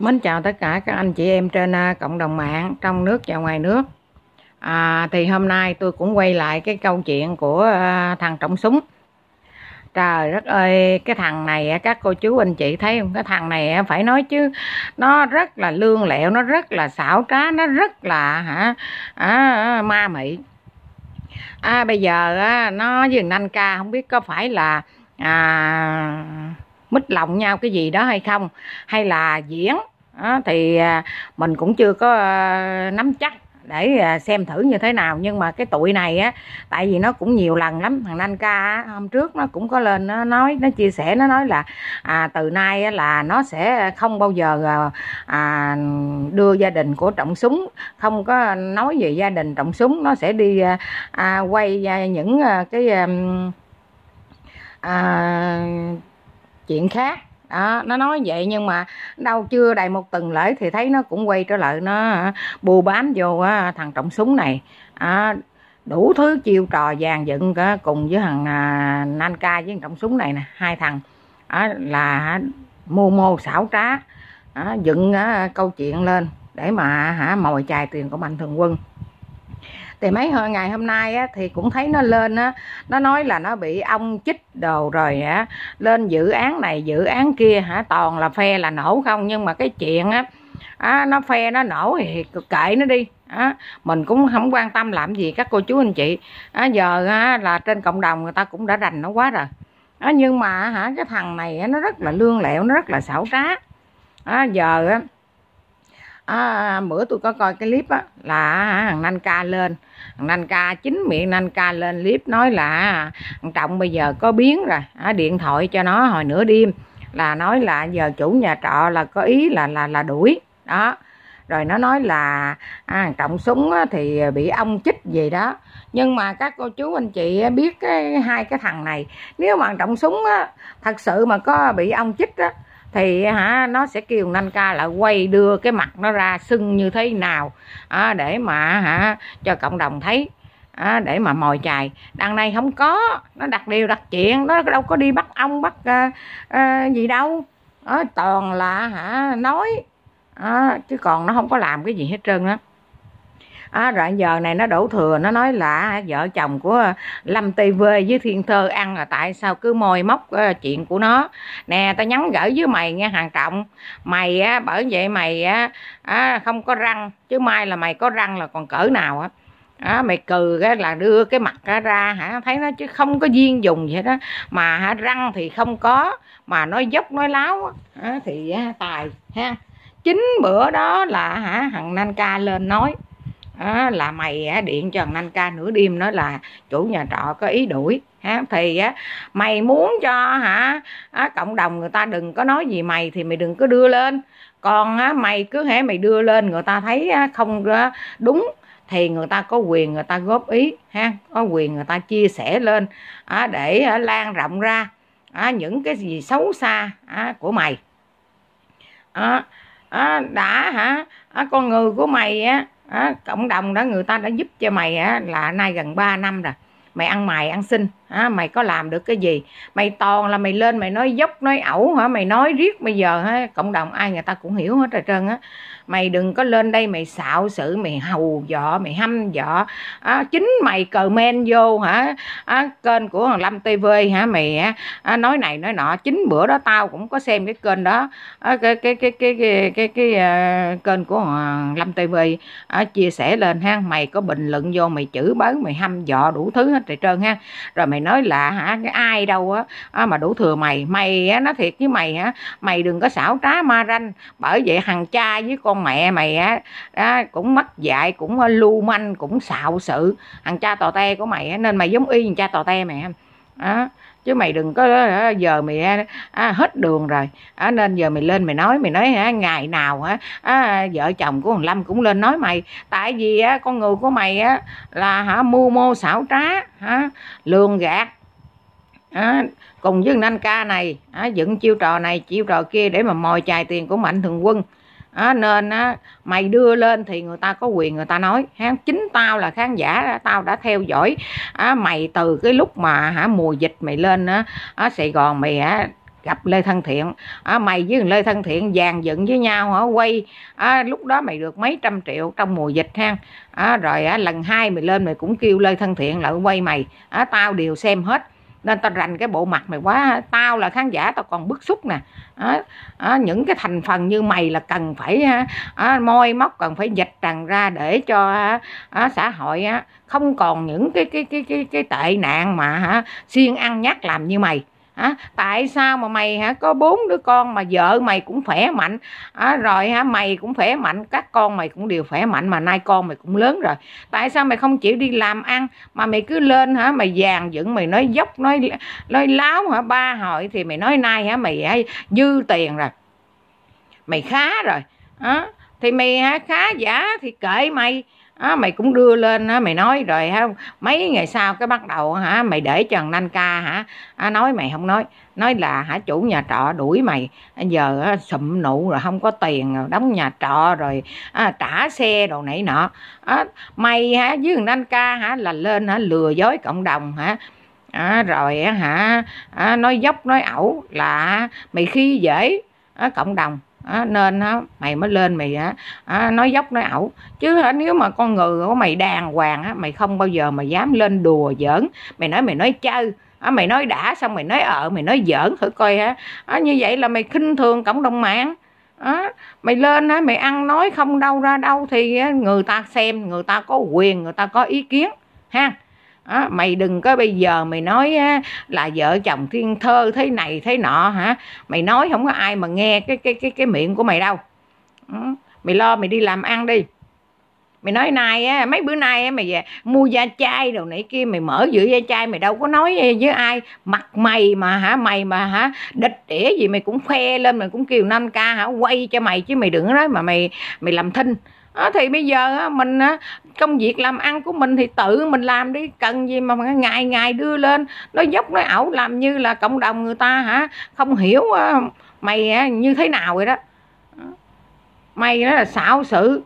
Mến chào tất cả các anh chị em trên à, cộng đồng mạng trong nước và ngoài nước à, Thì hôm nay tôi cũng quay lại cái câu chuyện của à, thằng trọng súng Trời đất ơi cái thằng này à, các cô chú anh chị thấy không Cái thằng này phải nói chứ Nó rất là lương lẹo, nó rất là xảo trá, nó rất là hả à, ma mị à, Bây giờ nó với Anh Ca không biết có phải là à, mít lòng nhau cái gì đó hay không hay là diễn thì à, mình cũng chưa có ờ, nắm chắc để à, xem thử như thế nào nhưng mà cái tụi này á tại vì nó cũng nhiều lần lắm thằng Anh ca hôm trước nó cũng có lên nó nói nó chia sẻ nó nói là à, từ nay là nó sẽ không bao giờ ờ, à, đưa gia đình của trọng súng không có nói về gia đình trọng súng nó sẽ đi ờ, à, quay những cái à, chuyện khác đó nó nói vậy nhưng mà đâu chưa đầy một tuần lễ thì thấy nó cũng quay trở lại nó ờ, bù bám vô ờ, thằng trọng súng này à, đủ thứ chiêu trò dàn dựng cả cùng với thằng à, ờ, nan ca với thằng trọng súng này nè hai thằng à, là mưu mô xảo trá à, dựng à, câu chuyện lên để mà hả mồi chài tiền của mạnh thường quân thì mấy hồi ngày hôm nay á, thì cũng thấy nó lên á nó nói là nó bị ong chích đồ rồi á lên dự án này dự án kia hả toàn là phe là nổ không nhưng mà cái chuyện á À, nó phe nó nổ thì kệ nó đi á mình cũng không quan tâm làm gì các cô chú anh chị à, giờ à, là trên cộng đồng người ta cũng đã rành nó quá rồi á nhưng mà hả cái thằng này á nó rất là lương lẹo nó rất là xảo trá á giờ á à, bữa tôi có coi cái clip á là thằng Nanh Ca lên thằng Nanh Ca chính miệng Nanh Ca lên clip nói là thằng Trọng bây giờ có biến rồi à, điện thoại cho nó hồi nửa đêm là nói là giờ chủ nhà trọ là có ý là là là đuổi đó rồi nó nói là à, trọng súng thì bị ông chích gì đó nhưng mà các cô chú anh chị biết cái hai cái thằng này nếu mà trọng súng á, thật sự mà có bị ông chích á, thì hả nó sẽ kêu nanh ca là quay đưa cái mặt nó ra sưng như thế nào à, để mà hả cho cộng đồng thấy à, để mà mồi chài đằng này không có nó đặt điều đặt chuyện nó đâu có đi bắt ong bắt à, à, gì đâu à, toàn là hả nói à, chứ còn nó không có làm cái gì hết trơn đó à, rồi giờ này nó đổ thừa nó nói là vợ chồng của ờ, lâm tv với thiên thơ ăn là tại sao cứ môi móc ờ, chuyện của nó nè tao nhắn gửi với mày nghe hàng trọng mày á bởi vậy mày á không có răng chứ mai là mày có răng là còn cỡ nào á đó, mày cừ cái là đưa cái mặt ra, hả thấy nó chứ không có duyên dùng vậy đó mà hả răng thì không có mà nói dốc nói láo á, thì á, tài ha chính bữa đó là hả hằng nan ca lên nói à, là mày á, điện cho anh ca nửa đêm nói là chủ nhà trọ có ý đuổi ha thì á mày muốn cho hả á, cộng đồng người ta đừng có nói gì mày thì mày đừng có đưa lên còn á, mày cứ hễ mày đưa lên người ta thấy á, không á, đúng thì người ta có quyền người ta góp ý ha có quyền người ta chia sẻ lên á, để á, lan rộng ra á, những cái gì xấu xa á, của mày á, á, đã hả á, con người của mày á cộng đồng đó người ta đã giúp cho mày á, là nay gần 3 năm rồi mày ăn mày ăn xin à, mày có làm được cái gì mày toàn là mày lên mày nói dốc nói ẩu hả mày nói riết bây giờ ha cộng đồng ai người ta cũng hiểu hết rồi trơn á mày đừng có lên đây mày xạo sự mày hầu dọ mày hăm dọ à, chính mày cờ men vô hả à, kênh của Hoàng lâm tv hả mày à, nói này nói nọ chính bữa đó tao cũng có xem cái kênh đó à, cái cái cái cái cái cái, cái uh, kênh của Hoàng lâm tv à, chia sẻ lên ha mày có bình luận vô mày chửi bới mày hăm dọ đủ thứ hết trời trơn ha rồi mày mày nói là hả cái ai đâu á à, mà đủ thừa mày mày á nó thiệt với mày hả mày đừng có xảo trá ma ranh bởi vậy thằng cha với con mẹ mày á đó, cũng mất dạy cũng à, lưu manh cũng xạo sự thằng cha tò te của mày á nên mày giống y như cha tò te mày không đó chứ mày đừng có ờ, ờ, giờ mày ờ, à, hết đường rồi à, nên giờ mày lên mày nói mày nói hả ngày nào hả à, vợ chồng của thằng lâm cũng lên nói mày tại vì á, con người của mày á là hả mưu mô xảo trá hả lường gạt À, cùng với anh ca này à, dựng chiêu trò này chiêu trò kia để mà mồi chài tiền của mạnh thường quân à, nên á, mày đưa lên thì người ta có quyền người ta nói ha? chính tao là khán giả tao đã theo dõi à, mày từ cái lúc mà hả mùa dịch mày lên á, ở sài gòn mày á, gặp Lê Thân Thiện á mày với Lê Thân Thiện dàn dựng với nhau hả quay á lúc đó mày được mấy trăm triệu trong mùa dịch ha á rồi á lần hai mày lên mày cũng kêu Lê Thân Thiện lại quay mày á tao đều xem hết nên tao rành cái bộ mặt mày quá tao là khán giả tao còn bức xúc nè à, à, những cái thành phần như mày là cần phải à, môi móc cần phải dịch tràn ra để cho à, xã hội à, không còn những cái cái cái cái cái tệ nạn mà à, siêng ăn nhắc làm như mày hả tại sao mà mày hả có bốn đứa con mà vợ mày cũng khỏe mạnh à, rồi hả mày cũng khỏe mạnh các con mày cũng đều khỏe mạnh mà nay con mày cũng lớn rồi tại sao mày không chịu đi làm ăn mà mày cứ lên hả mày dàn dựng mày nói dốc nói nói láo hả ba hội thì mày nói nay hả mày hả, dư tiền rồi mày khá rồi à, thì mày hả khá giả thì kệ mày á, mày cũng đưa lên á, mày nói rồi ha, mấy ngày sau cái bắt đầu hả mày để trần anh ca hả á, nói mày không nói nói là hả chủ nhà trọ đuổi mày giờ á, sụm nụ rồi không có tiền rồi đóng nhà trọ rồi á, trả xe đồ nãy nọ á, mày hả với thằng anh ca hả là lên hả lừa dối cộng đồng hả à, rồi hả à, nói dốc nói ẩu là mày khi dễ à, cộng đồng À, nên á, mày mới lên mày á, à, nói dốc nói ẩu chứ à, nếu mà con người của mày đàng hoàng á, mày không bao giờ mà dám lên đùa giỡn mày nói mày nói chơi á mày nói đã xong mày nói ở ờ, mày nói giỡn thử coi á à, như vậy là mày khinh thường cộng đồng mạng á mày lên á mày ăn nói không đâu ra đâu thì á, người ta xem người ta có quyền người ta có ý kiến ha À, mày đừng có bây giờ mày nói á, là vợ chồng thiên thơ thế này thế nọ hả mày nói không có ai mà nghe cái cái cái cái miệng của mày đâu ừ, mày lo mày đi làm ăn đi mày nói nay á mấy bữa nay á mày về mua da chai đồ nãy kia mày mở giữa da chai mày đâu có nói với ai mặt mày mà hả mày mà hả địch đĩa gì mày cũng khoe lên mày cũng kêu năm ca hả quay cho mày chứ mày đừng nói mà mày mày làm thinh à, thì bây giờ mình công việc làm ăn của mình thì tự mình làm đi cần gì mà ngày ngày đưa lên nó dốc nó ẩu làm như là cộng đồng người ta hả không hiểu ờ, mày ờ, như thế nào vậy đó mày đó là xạo sự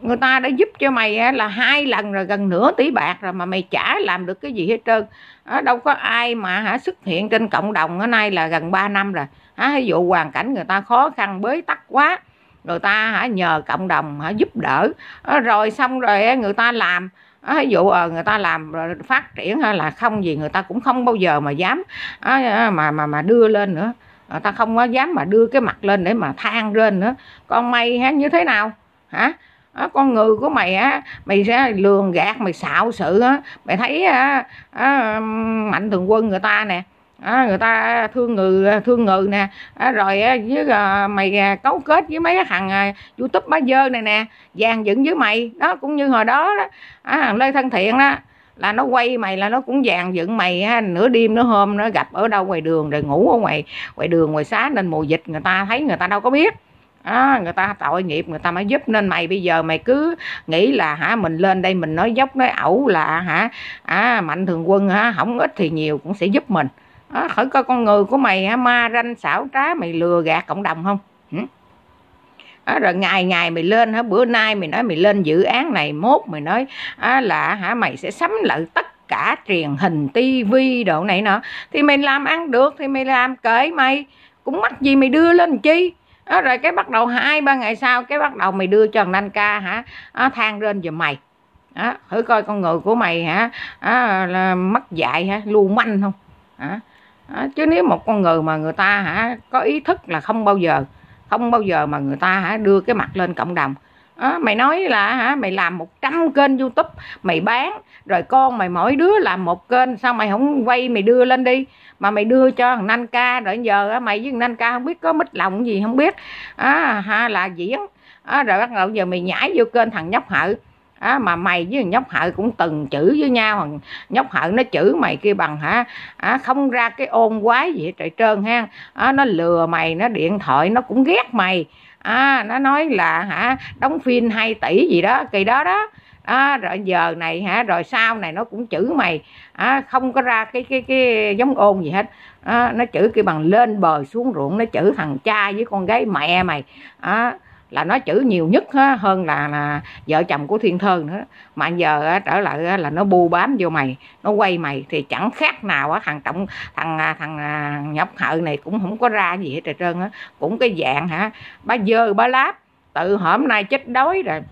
người ta đã giúp cho mày là hai lần rồi gần nửa tỷ bạc rồi mà mày chả làm được cái gì hết trơn đó, đâu có ai mà hả xuất hiện trên cộng đồng ở nay là gần 3 năm rồi ví dụ hoàn cảnh người ta khó khăn bế tắc quá người ta hả nhờ cộng đồng hả giúp đỡ ờ, rồi xong rồi người ta làm ờ, ví dụ ờ, người ta làm phát triển là không gì người ta cũng không bao giờ mà dám mà mà mà đưa lên nữa người ta không có dám mà đưa cái mặt lên để mà than lên nữa con mày hả như thế nào hả À, con người của mày á mày sẽ lường gạt mày xạo sự á mày thấy á, á, mạnh thường quân người ta nè à, người ta thương người thương người nè à, rồi với à, mày à, cấu kết với mấy cái thằng à, youtube bá dơ này nè dàn dựng với mày đó cũng như hồi đó đó à, thằng lê thân thiện đó là nó quay mày là nó cũng dàn dựng mày ha, nửa đêm nửa hôm nó gặp ở đâu ngoài đường rồi ngủ ở ngoài ngoài đường ngoài xá nên mùa dịch người ta thấy người ta đâu có biết À, người ta tội nghiệp người ta mới giúp nên mày bây giờ mày cứ nghĩ là hả mình lên đây mình nói dốc nói ẩu là hả à, mạnh thường quân hả không ít thì nhiều cũng sẽ giúp mình à, khỏi coi con người của mày ha, ma ranh xảo trá mày lừa gạt cộng đồng không à, rồi ngày ngày mày lên hả bữa nay mày nói mày lên dự án này mốt mày nói à, là hả mày sẽ sắm lại tất cả truyền hình tivi độ này nọ thì mày làm ăn được thì mày làm kể mày cũng mắc gì mày đưa lên chi à, rồi cái bắt đầu hai ba ngày sau cái bắt đầu mày đưa trần đanh ca hả à, than lên giùm mày à, thử coi con người của mày hả à, là mắc dạy hả lu manh không à, à, chứ nếu một con người mà người ta hả có ý thức là không bao giờ không bao giờ mà người ta hả đưa cái mặt lên cộng đồng à, mày nói là hả mày làm 100 kênh youtube mày bán rồi con mày mỗi đứa làm một kênh sao mày không quay mày đưa lên đi mà mày đưa cho thằng Nanh Ca rồi giờ mày với thằng Nanh Ca không biết có mít lòng gì không biết à, ha, là diễn à, rồi bắt đầu giờ mày nhảy vô kênh thằng nhóc hợi à, mà mày với nhóc hợ cũng từng chữ với nhau nhóc hợ nó chữ mày kia bằng hả á không ra cái ôn quái gì trời trơn ha à, nó lừa mày nó điện thoại nó cũng ghét mày à, nó nói là hả đóng phim 2 tỷ gì đó kỳ đó đó à, rồi giờ này hả rồi sau này nó cũng chữ mày à, không có ra cái cái cái giống ôn gì hết à, nó chữ kia bằng lên bờ xuống ruộng nó chữ thằng cha với con gái mẹ mày à, là nó chữ nhiều nhất hơn là, là vợ chồng của thiên thơ nữa mà giờ trở lại là nó bu bám vô mày nó quay mày thì chẳng khác nào á, thằng trọng thằng à, thằng à, nhóc hợ này cũng không có ra gì hết trơn á cũng cái dạng hả bá dơ bá láp tự hôm nay chết đói rồi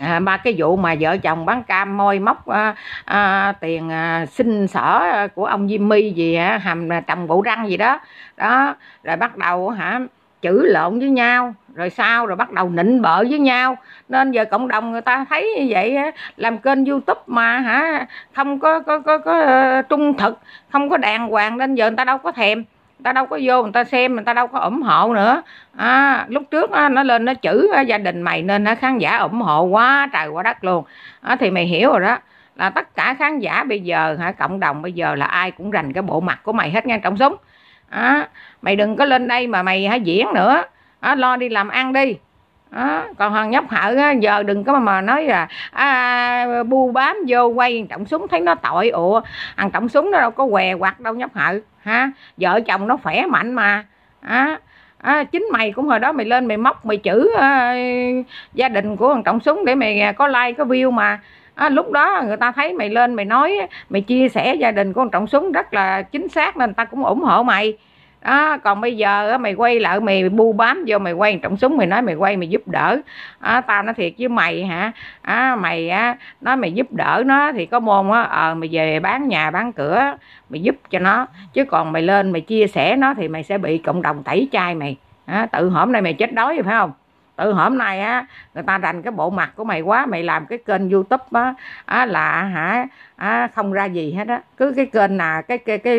À, ba cái vụ mà vợ chồng bán cam môi móc à, à, tiền à, xin sở của ông Jimmy gì à, hàm trồng bộ răng gì đó đó rồi bắt đầu hả chữ lộn với nhau rồi sao rồi bắt đầu nịnh bợ với nhau nên giờ cộng đồng người ta thấy như vậy làm kênh youtube mà hả không có có có, có ờ, trung thực không có đàng hoàng nên giờ người ta đâu có thèm người ta đâu có vô người ta xem người ta đâu có ủng hộ nữa à, lúc trước á, nó lên nó chữ á, à, gia đình mày nên á, khán giả ủng hộ quá trời quá đất luôn à, thì mày hiểu rồi đó là tất cả khán giả bây giờ hả cộng đồng bây giờ là ai cũng rành cái bộ mặt của mày hết ngang trọng súng à, mày đừng có lên đây mà mày hả diễn nữa à, lo đi làm ăn đi à, còn thằng nhóc hợ giờ đừng có mà nói là à, bu bám vô quay trọng súng thấy nó tội ủa thằng trọng súng nó đâu có què quạt đâu nhóc hợ ha vợ chồng nó khỏe mạnh mà à, à, chính mày cũng hồi đó mày lên mày móc mày chữ à, gia đình của thằng trọng súng để mày có like có view mà à, lúc đó người ta thấy mày lên mày nói mày chia sẻ gia đình của trọng súng rất là chính xác nên người ta cũng ủng hộ mày đó, còn bây giờ mày quay lại mày bu bám vô mày quay trọng súng mày nói mày quay mày giúp đỡ à, tao nói thiệt với mày hả à, mày á nói mày giúp đỡ nó thì có môn á ờ à, mày về bán nhà bán cửa mày giúp cho nó chứ còn mày lên mày chia sẻ nó thì mày sẽ bị cộng đồng tẩy chay mày à, tự hổm nay mày chết đói phải không từ hôm nay á người ta rành cái bộ mặt của mày quá mày làm cái kênh youtube á, á là hả á, không ra gì hết á cứ cái kênh nào cái cái cái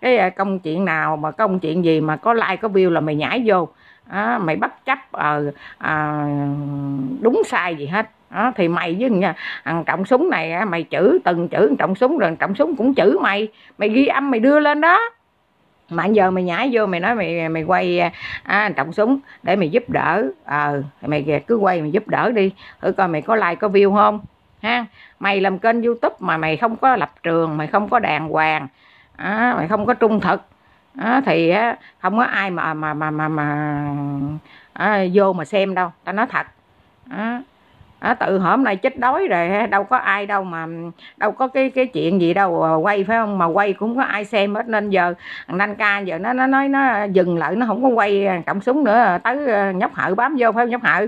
cái à, công chuyện nào mà công chuyện gì mà có like có view là mày nhảy vô á, mày bất chấp à, à, đúng sai gì hết đó, thì mày với thằng trọng súng này á mày chữ từng chữ trọng súng rồi trọng súng cũng chữ mày mày ghi âm mày đưa lên đó mà giờ mày nhảy vô mày nói mày mày quay à, à trọng súng để mày giúp đỡ ờ à, mày cứ quay mày giúp đỡ đi thử coi mày có like có view không ha mày làm kênh youtube mà mày không có lập trường mày không có đàng hoàng à, mày không có trung thực à, thì á, không có ai mà mà mà mà, mà à, vô mà xem đâu tao nói thật à à, tự hôm nay chết đói rồi đâu có ai đâu mà đâu có cái cái chuyện gì đâu à, quay phải không mà quay cũng không có ai xem hết nên giờ thằng Đanh ca giờ nó nó nói nó dừng lại nó không có quay cọng súng nữa à, tới à, nhóc hợ bám vô phải không nhóc hợ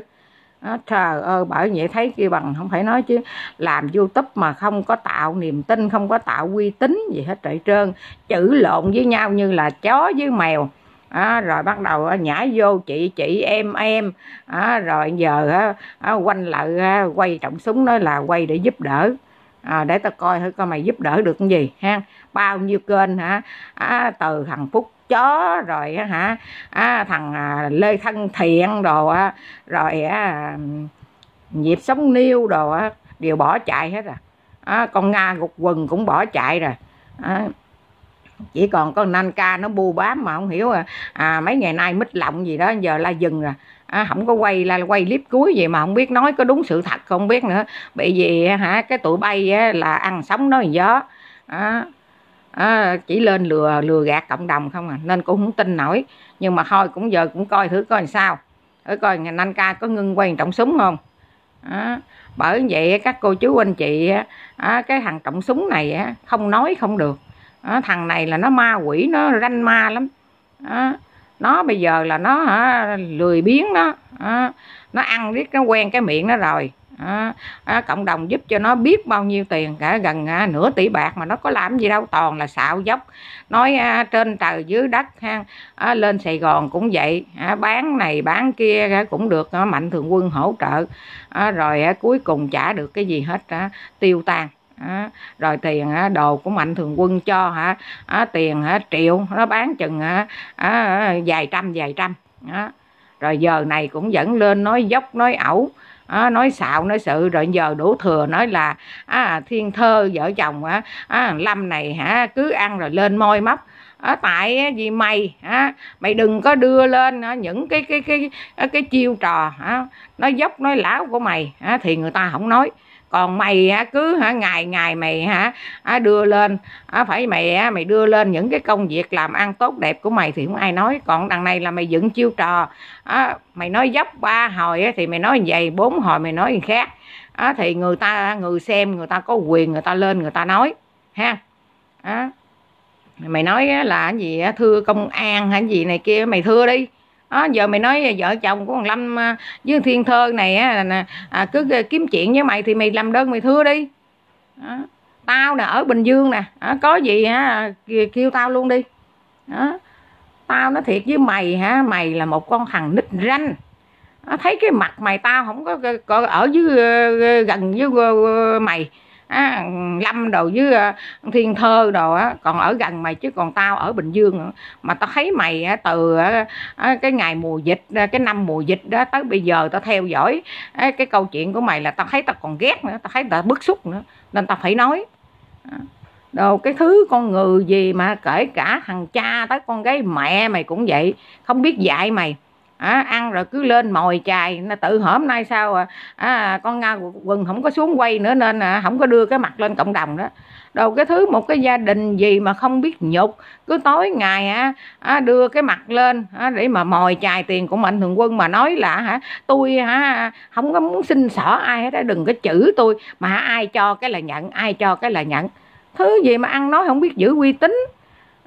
đó, trời ơi bởi vậy thấy kia bằng không phải nói chứ làm youtube mà không có tạo niềm tin không có tạo uy tín gì hết trời trơn chữ lộn với nhau như là chó với mèo à, rồi bắt đầu à, nhảy vô chị chị em em à, rồi giờ à, à, quanh lại à, quay trọng súng nói là quay để giúp đỡ à, để tao coi thử coi mày giúp đỡ được cái gì ha bao nhiêu kênh hả à, từ thằng phúc chó rồi hả à, thằng à, lê thân thiện đồ à, rồi à, nhịp sống niêu đồ à, đều bỏ chạy hết rồi à, con nga gục quần cũng bỏ chạy rồi à, chỉ còn con nan ca nó bu bám mà không hiểu à, à mấy ngày nay mít lọng gì đó giờ la dừng rồi à, không có quay là quay clip cuối gì mà không biết nói có đúng sự thật không biết nữa bị gì hả cái tụi bay á, là ăn sống nói gió à, à, chỉ lên lừa lừa gạt cộng đồng không à nên cũng không tin nổi nhưng mà thôi cũng giờ cũng coi thử coi làm sao thử coi nan ca có ngưng quay trọng súng không à, bởi vậy các cô chú anh chị á, cái thằng trọng súng này á, không nói không được à, thằng này là nó ma quỷ nó ranh ma lắm à, nó bây giờ là nó à, lười biếng nó, à, nó ăn riết nó quen cái miệng nó rồi à, à, cộng đồng giúp cho nó biết bao nhiêu tiền cả gần à, nửa tỷ bạc mà nó có làm gì đâu toàn là xạo dốc nói à, trên trời dưới đất ha, à, lên sài gòn cũng vậy à, bán này bán kia à, cũng được à, mạnh thường quân hỗ trợ à, rồi à, cuối cùng trả được cái gì hết à, tiêu tan à, rồi tiền à, đồ của mạnh thường quân cho hả à, tiền hả triệu nó bán chừng hả à, vài trăm vài trăm à, rồi giờ này cũng dẫn lên nói dốc nói ẩu à, nói xạo nói sự rồi giờ đủ thừa nói là à, thiên thơ vợ chồng à, à, lâm này hả à, cứ ăn rồi lên môi móc à, tại vì mày à, mày đừng có đưa lên à, những cái cái cái cái, cái chiêu trò à, nói dốc nói lão của mày à, thì người ta không nói còn mày hả cứ hả ngày ngày mày hả đưa lên phải mày mày đưa lên những cái công việc làm ăn tốt đẹp của mày thì không ai nói còn đằng này là mày dựng chiêu trò mày nói dấp ba hồi thì mày nói vậy bốn hồi mày nói gì khác thì người ta người xem người ta có quyền người ta lên người ta nói ha mày nói là gì thưa công an hả gì này kia mày thưa đi À, giờ mày nói vợ chồng của thằng Lâm à, với Thiên Thơ này á, à, cứ kiếm chuyện với mày thì mày làm đơn mày thưa đi à, tao nè ở Bình Dương nè à, có gì hả à, kêu tao luôn đi à, tao nói thiệt với mày hả mày là một con thằng nít ranh à, thấy cái mặt mày tao không có, có ở dưới ờ, gần với ờ, mày á, lâm đồ với ờ, thiên thơ đồ á còn ở gần mày chứ còn tao ở bình dương mà tao thấy mày á, từ ờ, á, cái ngày mùa dịch ờ, cái năm mùa dịch đó tới bây giờ tao theo dõi á, cái câu chuyện của mày là tao thấy tao còn ghét nữa tao thấy tao bức xúc nữa nên tao phải nói đồ cái thứ con người gì mà kể cả thằng cha tới con gái mẹ mày cũng vậy không biết dạy mày à, ăn rồi cứ lên mồi chài nó tự hổm nay sao à, à con nga quần không có xuống quay nữa nên à, không có đưa cái mặt lên cộng đồng đó Đâu cái thứ một cái gia đình gì mà không biết nhục cứ tối ngày à, à, đưa cái mặt lên à, để mà mồi chài tiền của mạnh thường quân mà nói là hả tôi hả không có muốn xin sở ai hết á đừng có chữ tôi mà ai cho cái là nhận ai cho cái là nhận thứ gì mà ăn nói không biết giữ uy tín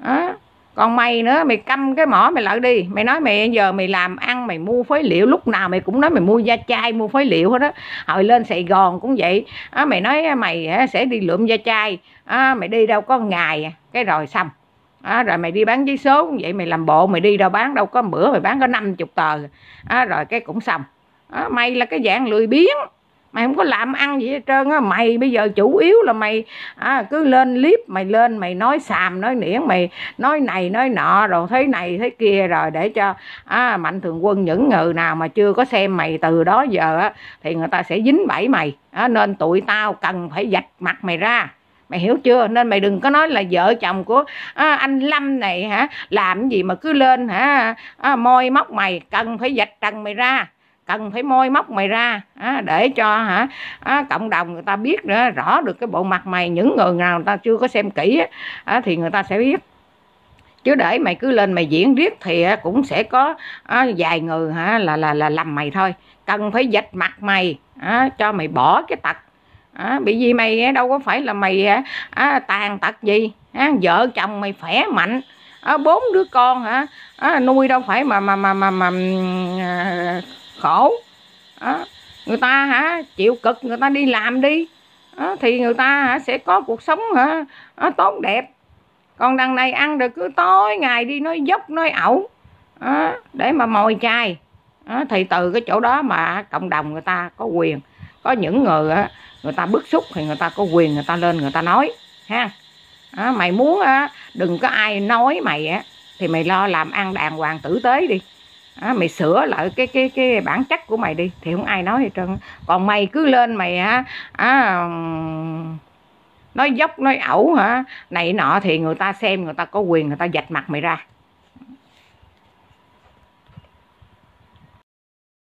à con mày nữa mày canh cái mỏ mày lại đi mày nói mày giờ mày làm ăn mày mua phế liệu lúc nào mày cũng nói mày mua da chai mua phế liệu hết á hồi lên sài gòn cũng vậy á mày nói mày sẽ đi lượm da chai á mày đi đâu có ngày cái rồi xong á rồi mày đi bán giấy số cũng vậy mày làm bộ mày đi đâu bán đâu có bữa mày bán có 50 tờ á rồi cái cũng xong á mày là cái dạng lười biếng mày không có làm ăn gì hết trơn á mày bây giờ chủ yếu là mày à, cứ lên clip mày lên mày nói xàm nói niễn mày nói này nói nọ rồi thấy này thấy kia rồi để cho à, mạnh thường quân những người nào mà chưa có xem mày từ đó giờ á thì người ta sẽ dính bẫy mày à, nên tụi tao cần phải dạch mặt mày ra mày hiểu chưa nên mày đừng có nói là vợ chồng của à, anh lâm này hả làm gì mà cứ lên hả à, à môi móc mày cần phải dạch trần mày ra cần phải môi móc mày ra à, để cho hả à, cộng đồng người ta biết nữa rõ được cái bộ mặt mày những người nào người ta chưa có xem kỹ à, thì người ta sẽ biết chứ để mày cứ lên mày diễn riết thì cũng sẽ có à, vài người hả là là là làm mày thôi cần phải dịch mặt mày à, cho mày bỏ cái tật à, bị gì mày đâu có phải là mày à, tàn tật gì à, vợ chồng mày khỏe mạnh bốn đứa con hả nuôi đâu phải mà mà mà mà, mà à, khổ à, người ta hả chịu cực người ta đi làm đi à, thì người ta hả sẽ có cuộc sống hả à, tốt đẹp còn đằng này ăn được cứ tối ngày đi nói dốc nói ẩu à, để mà mồi chai à, thì từ cái chỗ đó mà cộng đồng người ta có quyền có những người á, người ta bức xúc thì người ta có quyền người ta lên người ta nói ha à, mày muốn á, đừng có ai nói mày á thì mày lo làm ăn đàng hoàng tử tế đi à, mày sửa lại cái cái cái bản chất của mày đi thì không ai nói gì trơn còn mày cứ lên mày á à, nói dốc nói ẩu hả này nọ thì người ta xem người ta có quyền người ta dạch mặt mày ra